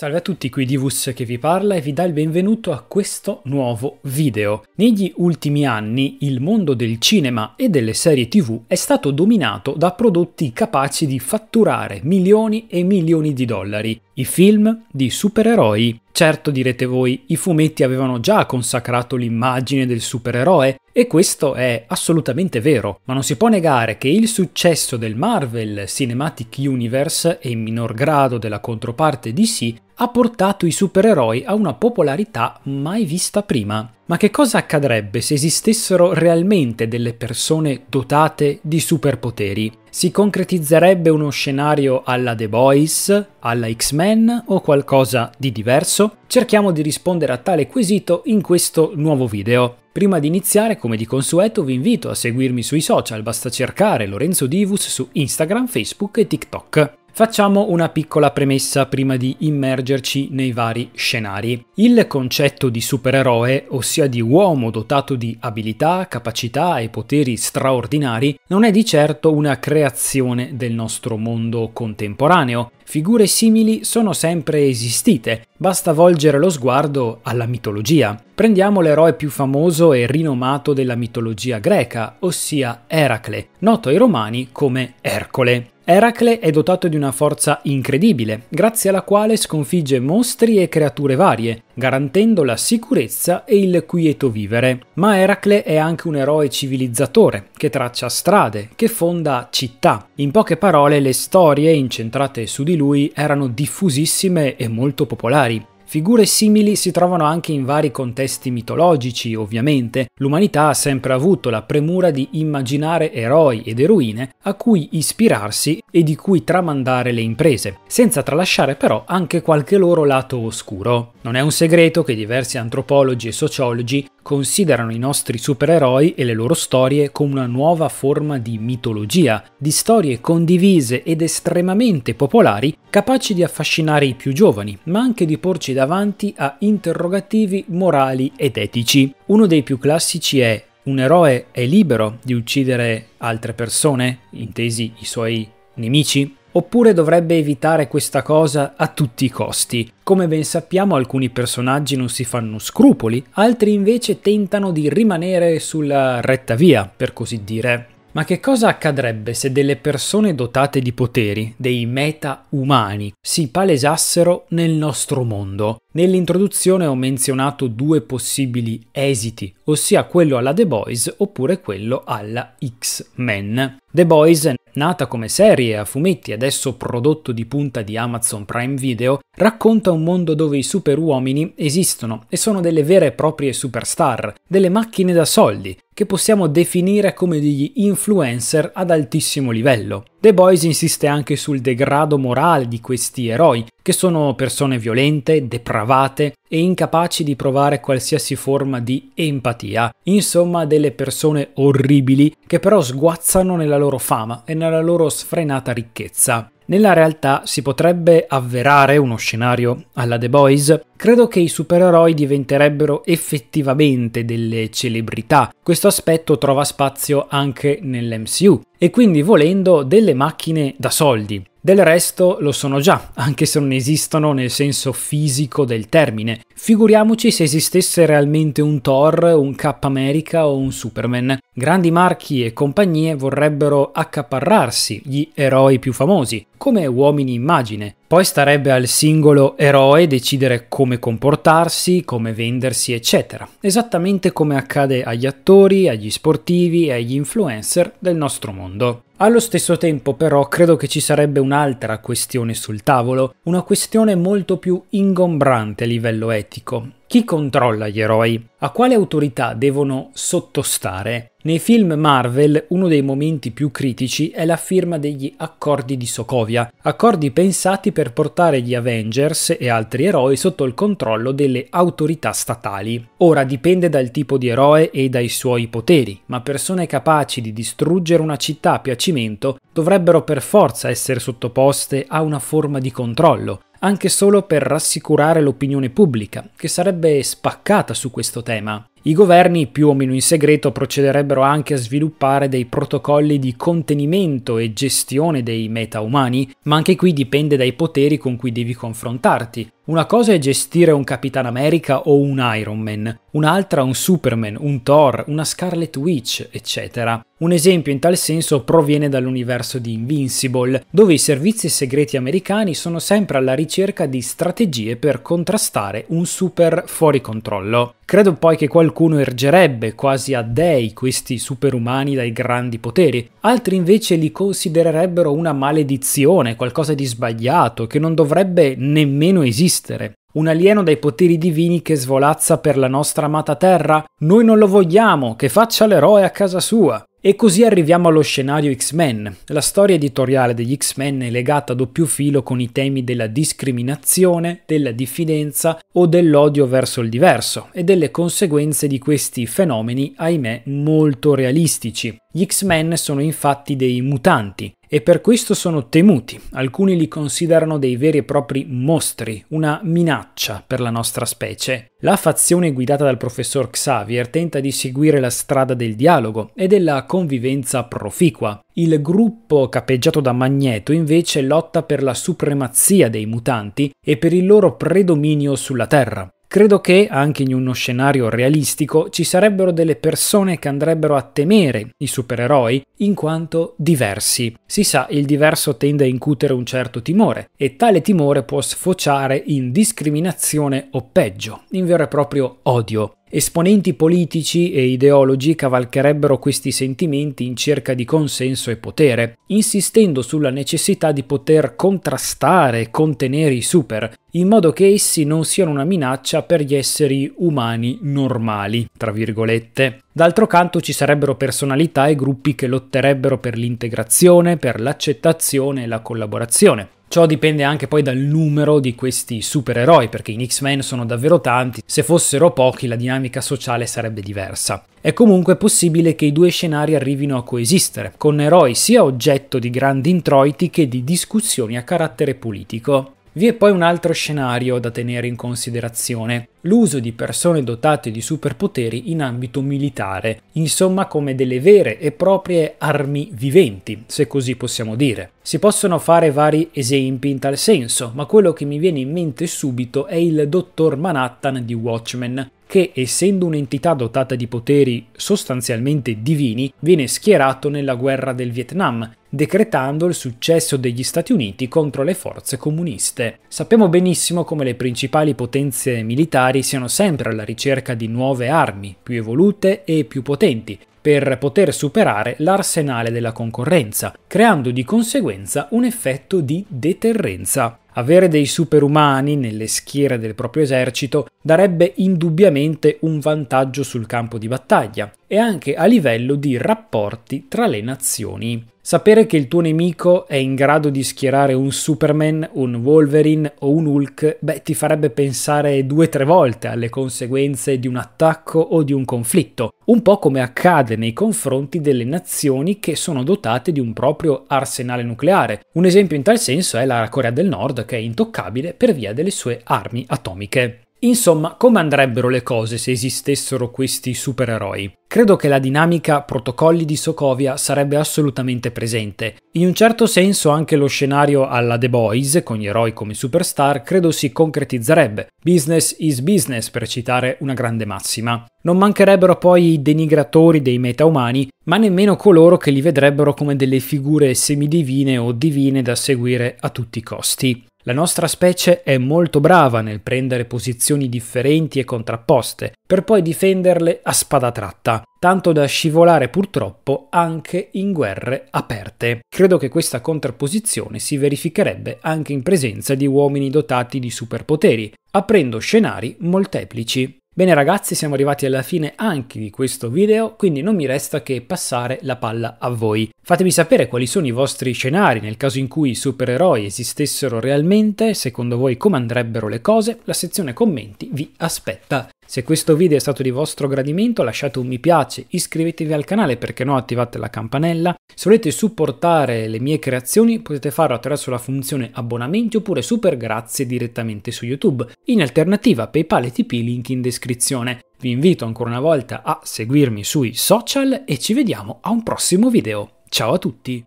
Salve a tutti, qui Divus che vi parla e vi dà il benvenuto a questo nuovo video. Negli ultimi anni il mondo del cinema e delle serie tv è stato dominato da prodotti capaci di fatturare milioni e milioni di dollari, i film di supereroi. Certo direte voi, i fumetti avevano già consacrato l'immagine del supereroe e questo è assolutamente vero, ma non si può negare che il successo del Marvel Cinematic Universe e in minor grado della controparte DC ha portato i supereroi a una popolarità mai vista prima. Ma che cosa accadrebbe se esistessero realmente delle persone dotate di superpoteri? Si concretizzerebbe uno scenario alla The Boys, alla X-Men o qualcosa di diverso? Cerchiamo di rispondere a tale quesito in questo nuovo video. Prima di iniziare, come di consueto, vi invito a seguirmi sui social, basta cercare Lorenzo Divus su Instagram, Facebook e TikTok. Facciamo una piccola premessa prima di immergerci nei vari scenari. Il concetto di supereroe, ossia di uomo dotato di abilità, capacità e poteri straordinari, non è di certo una creazione del nostro mondo contemporaneo. Figure simili sono sempre esistite, basta volgere lo sguardo alla mitologia. Prendiamo l'eroe più famoso e rinomato della mitologia greca, ossia Eracle, noto ai romani come Ercole. Eracle è dotato di una forza incredibile, grazie alla quale sconfigge mostri e creature varie, garantendo la sicurezza e il quieto vivere. Ma Eracle è anche un eroe civilizzatore, che traccia strade, che fonda città. In poche parole, le storie incentrate su di lui erano diffusissime e molto popolari. Figure simili si trovano anche in vari contesti mitologici, ovviamente. L'umanità ha sempre avuto la premura di immaginare eroi ed eroine a cui ispirarsi e di cui tramandare le imprese, senza tralasciare però anche qualche loro lato oscuro. Non è un segreto che diversi antropologi e sociologi considerano i nostri supereroi e le loro storie come una nuova forma di mitologia, di storie condivise ed estremamente popolari capaci di affascinare i più giovani, ma anche di porci davanti a interrogativi morali ed etici. Uno dei più classici è un eroe è libero di uccidere altre persone, intesi i suoi nemici? Oppure dovrebbe evitare questa cosa a tutti i costi. Come ben sappiamo alcuni personaggi non si fanno scrupoli, altri invece tentano di rimanere sulla retta via, per così dire. Ma che cosa accadrebbe se delle persone dotate di poteri, dei meta-umani, si palesassero nel nostro mondo? Nell'introduzione ho menzionato due possibili esiti, ossia quello alla The Boys oppure quello alla X-Men. The Boys Nata come serie a fumetti, e adesso prodotto di punta di Amazon Prime Video, racconta un mondo dove i superuomini esistono e sono delle vere e proprie superstar, delle macchine da soldi, che possiamo definire come degli influencer ad altissimo livello. The Boys insiste anche sul degrado morale di questi eroi, che sono persone violente, depravate e incapaci di provare qualsiasi forma di empatia, insomma delle persone orribili che però sguazzano nella loro fama e nella loro sfrenata ricchezza. Nella realtà si potrebbe avverare uno scenario alla The Boys? Credo che i supereroi diventerebbero effettivamente delle celebrità. Questo aspetto trova spazio anche nell'MCU e quindi volendo delle macchine da soldi. Del resto lo sono già, anche se non esistono nel senso fisico del termine. Figuriamoci se esistesse realmente un Thor, un Cap America o un Superman. Grandi marchi e compagnie vorrebbero accaparrarsi gli eroi più famosi, come uomini immagine. Poi starebbe al singolo eroe decidere come comportarsi, come vendersi, eccetera, esattamente come accade agli attori, agli sportivi e agli influencer del nostro mondo. Allo stesso tempo però credo che ci sarebbe un'altra questione sul tavolo, una questione molto più ingombrante a livello etico. Chi controlla gli eroi? A quale autorità devono sottostare? Nei film Marvel uno dei momenti più critici è la firma degli accordi di Sokovia, accordi pensati per portare gli Avengers e altri eroi sotto il controllo delle autorità statali. Ora dipende dal tipo di eroe e dai suoi poteri, ma persone capaci di distruggere una città a piacimento dovrebbero per forza essere sottoposte a una forma di controllo, anche solo per rassicurare l'opinione pubblica, che sarebbe spaccata su questo tema. I governi, più o meno in segreto, procederebbero anche a sviluppare dei protocolli di contenimento e gestione dei metaumani, ma anche qui dipende dai poteri con cui devi confrontarti. Una cosa è gestire un Capitan America o un Iron Man, un'altra un Superman, un Thor, una Scarlet Witch, eccetera. Un esempio in tal senso proviene dall'universo di Invincible, dove i servizi segreti americani sono sempre alla ricerca di strategie per contrastare un super fuori controllo. Credo poi che qualcuno ergerebbe quasi a dei questi superumani dai grandi poteri, altri invece li considererebbero una maledizione, qualcosa di sbagliato, che non dovrebbe nemmeno esistere esistere. Un alieno dai poteri divini che svolazza per la nostra amata Terra? Noi non lo vogliamo, che faccia l'eroe a casa sua. E così arriviamo allo scenario X-Men. La storia editoriale degli X-Men è legata a doppio filo con i temi della discriminazione, della diffidenza o dell'odio verso il diverso e delle conseguenze di questi fenomeni, ahimè, molto realistici. Gli X-Men sono infatti dei mutanti, e per questo sono temuti. Alcuni li considerano dei veri e propri mostri, una minaccia per la nostra specie. La fazione guidata dal professor Xavier tenta di seguire la strada del dialogo e della convivenza proficua. Il gruppo capeggiato da Magneto invece lotta per la supremazia dei mutanti e per il loro predominio sulla Terra. Credo che, anche in uno scenario realistico, ci sarebbero delle persone che andrebbero a temere i supereroi in quanto diversi. Si sa, il diverso tende a incutere un certo timore e tale timore può sfociare in discriminazione o peggio, in vero e proprio odio. Esponenti politici e ideologi cavalcherebbero questi sentimenti in cerca di consenso e potere, insistendo sulla necessità di poter contrastare e contenere i super, in modo che essi non siano una minaccia per gli esseri umani normali, tra virgolette. D'altro canto ci sarebbero personalità e gruppi che lotterebbero per l'integrazione, per l'accettazione e la collaborazione. Ciò dipende anche poi dal numero di questi supereroi, perché in X-Men sono davvero tanti, se fossero pochi la dinamica sociale sarebbe diversa. È comunque possibile che i due scenari arrivino a coesistere, con eroi sia oggetto di grandi introiti che di discussioni a carattere politico. Vi è poi un altro scenario da tenere in considerazione, l'uso di persone dotate di superpoteri in ambito militare, insomma come delle vere e proprie armi viventi, se così possiamo dire. Si possono fare vari esempi in tal senso, ma quello che mi viene in mente subito è il dottor Manhattan di Watchmen, che essendo un'entità dotata di poteri sostanzialmente divini, viene schierato nella guerra del Vietnam decretando il successo degli Stati Uniti contro le forze comuniste. Sappiamo benissimo come le principali potenze militari siano sempre alla ricerca di nuove armi, più evolute e più potenti, per poter superare l'arsenale della concorrenza, creando di conseguenza un effetto di deterrenza. Avere dei superumani nelle schiere del proprio esercito darebbe indubbiamente un vantaggio sul campo di battaglia e anche a livello di rapporti tra le nazioni. Sapere che il tuo nemico è in grado di schierare un Superman, un Wolverine o un Hulk, beh, ti farebbe pensare due o tre volte alle conseguenze di un attacco o di un conflitto, un po' come accade nei confronti delle nazioni che sono dotate di un proprio arsenale nucleare. Un esempio in tal senso è la Corea del Nord, che è intoccabile per via delle sue armi atomiche. Insomma, come andrebbero le cose se esistessero questi supereroi? Credo che la dinamica protocolli di Sokovia sarebbe assolutamente presente. In un certo senso anche lo scenario alla The Boys, con gli eroi come superstar, credo si concretizzerebbe. Business is business, per citare una grande massima. Non mancherebbero poi i denigratori dei metaumani, ma nemmeno coloro che li vedrebbero come delle figure semidivine o divine da seguire a tutti i costi. La nostra specie è molto brava nel prendere posizioni differenti e contrapposte, per poi difenderle a spada tratta, tanto da scivolare purtroppo anche in guerre aperte. Credo che questa contrapposizione si verificherebbe anche in presenza di uomini dotati di superpoteri, aprendo scenari molteplici. Bene ragazzi, siamo arrivati alla fine anche di questo video, quindi non mi resta che passare la palla a voi. Fatemi sapere quali sono i vostri scenari nel caso in cui i supereroi esistessero realmente, secondo voi come andrebbero le cose, la sezione commenti vi aspetta. Se questo video è stato di vostro gradimento lasciate un mi piace, iscrivetevi al canale perché no attivate la campanella. Se volete supportare le mie creazioni potete farlo attraverso la funzione abbonamenti oppure super grazie direttamente su YouTube. In alternativa PayPal e TP link in descrizione. Vi invito ancora una volta a seguirmi sui social e ci vediamo a un prossimo video. Ciao a tutti!